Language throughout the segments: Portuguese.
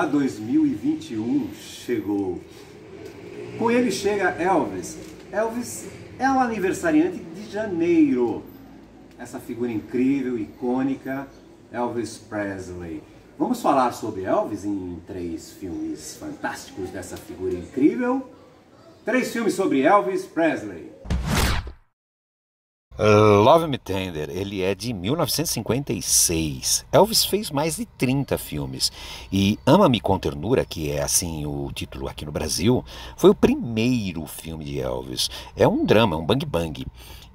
2021 chegou. Com ele chega Elvis. Elvis é o aniversariante de janeiro. Essa figura incrível, icônica, Elvis Presley. Vamos falar sobre Elvis em três filmes fantásticos dessa figura incrível. Três filmes sobre Elvis Presley. Uh, Love Me Tender, ele é de 1956. Elvis fez mais de 30 filmes e Ama Me com Ternura, que é assim o título aqui no Brasil, foi o primeiro filme de Elvis. É um drama, é um bang bang.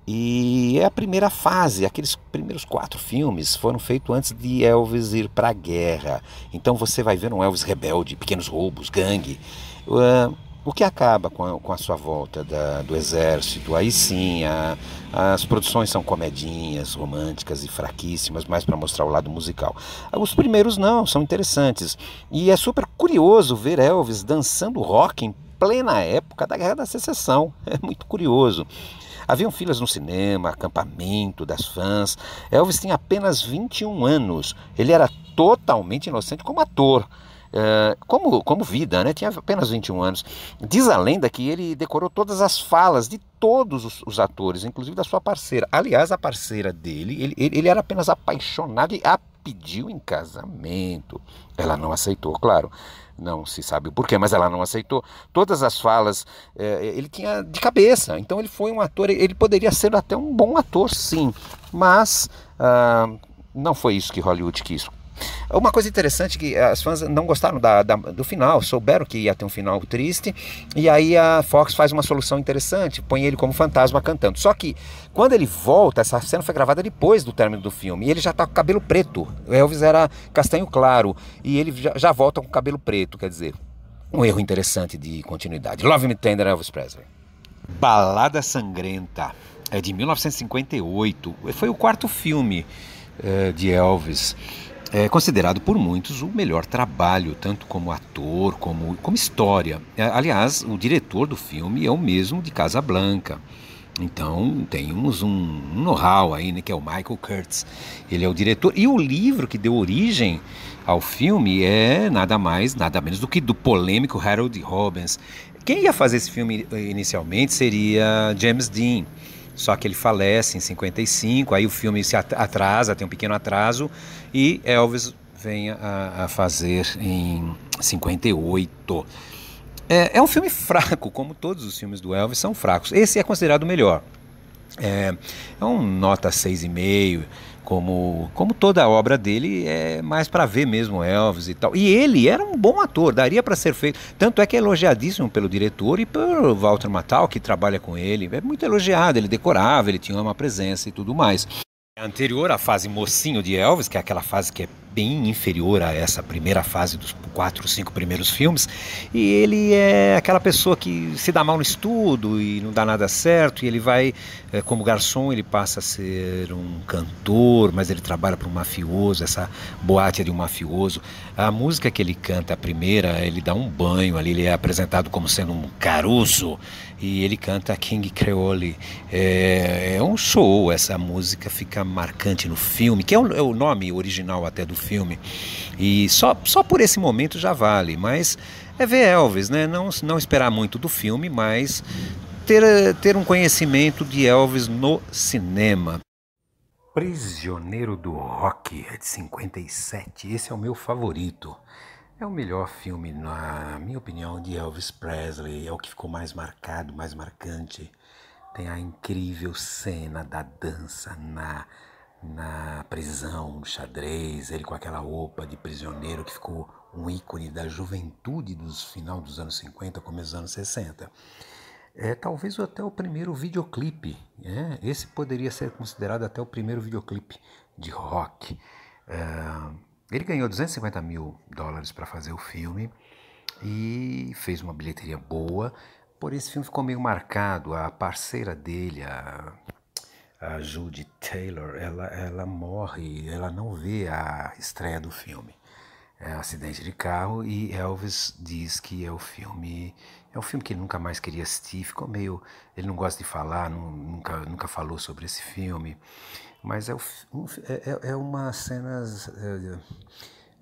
E é a primeira fase, aqueles primeiros quatro filmes foram feitos antes de Elvis ir para a guerra. Então você vai ver um Elvis rebelde, pequenos roubos, gangue. Uh, o que acaba com a, com a sua volta da, do exército. Aí sim, a, as produções são comedinhas, românticas e fraquíssimas, mais para mostrar o lado musical. Os primeiros não, são interessantes. E é super curioso ver Elvis dançando rock em plena época da Guerra da Secessão. É muito curioso. Haviam filas no cinema, acampamento das fãs. Elvis tem apenas 21 anos. Ele era totalmente inocente como ator. Eh, como, como vida, né? tinha apenas 21 anos. Diz a lenda que ele decorou todas as falas de todos os, os atores, inclusive da sua parceira. Aliás, a parceira dele, ele, ele era apenas apaixonado e a pediu em casamento. Ela não aceitou, claro. Não se sabe o porquê, mas ela não aceitou. Todas as falas eh, ele tinha de cabeça. Então ele foi um ator, ele poderia ser até um bom ator, sim. Mas ah, não foi isso que Hollywood quis. Uma coisa interessante que as fãs não gostaram da, da, do final, souberam que ia ter um final triste, e aí a Fox faz uma solução interessante, põe ele como fantasma cantando. Só que quando ele volta, essa cena foi gravada depois do término do filme, e ele já tá com cabelo preto. O Elvis era castanho claro, e ele já, já volta com cabelo preto, quer dizer. Um erro interessante de continuidade. Love Me Tender, Elvis Presley. Balada Sangrenta é de 1958. Foi o quarto filme uh, de Elvis é considerado por muitos o melhor trabalho, tanto como ator, como, como história. É, aliás, o diretor do filme é o mesmo de Casa Blanca. Então, temos um, um know-how aí, né, que é o Michael Kurtz. Ele é o diretor. E o livro que deu origem ao filme é nada mais, nada menos do que do polêmico Harold Robbins. Quem ia fazer esse filme eh, inicialmente seria James Dean. Só que ele falece em 55, aí o filme se atrasa, tem um pequeno atraso, e Elvis vem a, a fazer em 58. É, é, um filme fraco, como todos os filmes do Elvis são fracos. Esse é considerado o melhor. É, é um nota 6,5, como, como toda a obra dele é mais para ver mesmo Elvis e tal. E ele era um bom ator, daria para ser feito. Tanto é que é elogiadíssimo pelo diretor e pelo Walter Matthau, que trabalha com ele. É muito elogiado, ele decorava, ele tinha uma presença e tudo mais. Anterior à fase mocinho de Elvis, que é aquela fase que é bem inferior a essa primeira fase dos quatro, cinco primeiros filmes. E ele é aquela pessoa que se dá mal no estudo e não dá nada certo. E ele vai, eh, como garçom, ele passa a ser um cantor, mas ele trabalha para um mafioso, essa boate é de um mafioso. A música que ele canta, a primeira, ele dá um banho ali, ele é apresentado como sendo um caruso e ele canta King Creole. É, é um show, essa música fica marcante no filme, que é o, é o nome original até do filme filme. E só, só por esse momento já vale, mas é ver Elvis, né? Não, não esperar muito do filme, mas ter, ter um conhecimento de Elvis no cinema. Prisioneiro do Rock é de 57, esse é o meu favorito. É o melhor filme, na minha opinião, de Elvis Presley. É o que ficou mais marcado, mais marcante. Tem a incrível cena da dança na na prisão, no xadrez, ele com aquela roupa de prisioneiro que ficou um ícone da juventude dos final dos anos 50, começo dos anos 60. É talvez até o primeiro videoclipe, né? esse poderia ser considerado até o primeiro videoclipe de rock. É, ele ganhou 250 mil dólares para fazer o filme e fez uma bilheteria boa, por esse filme ficou meio marcado. A parceira dele, a a Judy Taylor, ela, ela morre, ela não vê a estreia do filme. É um acidente de carro e Elvis diz que é o filme é um filme que ele nunca mais queria assistir ficou meio ele não gosta de falar não, nunca nunca falou sobre esse filme mas é, um, é, é, é uma cenas é,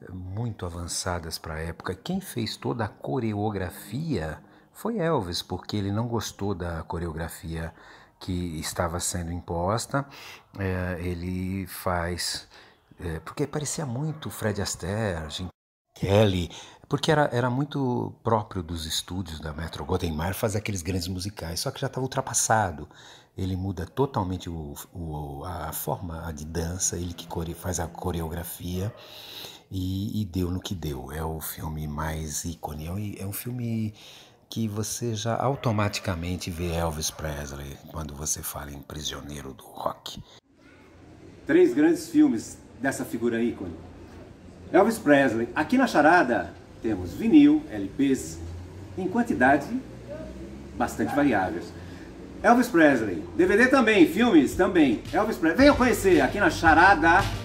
é, muito avançadas para a época quem fez toda a coreografia foi Elvis porque ele não gostou da coreografia que estava sendo imposta, é, ele faz. É, porque parecia muito Fred Astaire, Jim Kelly, porque era, era muito próprio dos estúdios da Metro Golden Mayer fazer aqueles grandes musicais, só que já estava ultrapassado. Ele muda totalmente o, o, a forma de dança, ele que faz a coreografia e, e, deu no que deu. É o filme mais ícone, é um, é um filme que você já automaticamente vê Elvis Presley quando você fala em Prisioneiro do Rock. Três grandes filmes dessa figura ícone. Elvis Presley. Aqui na charada temos vinil, LPs, em quantidade bastante variáveis. Elvis Presley. DVD também, filmes também. Elvis Presley. Venham conhecer aqui na charada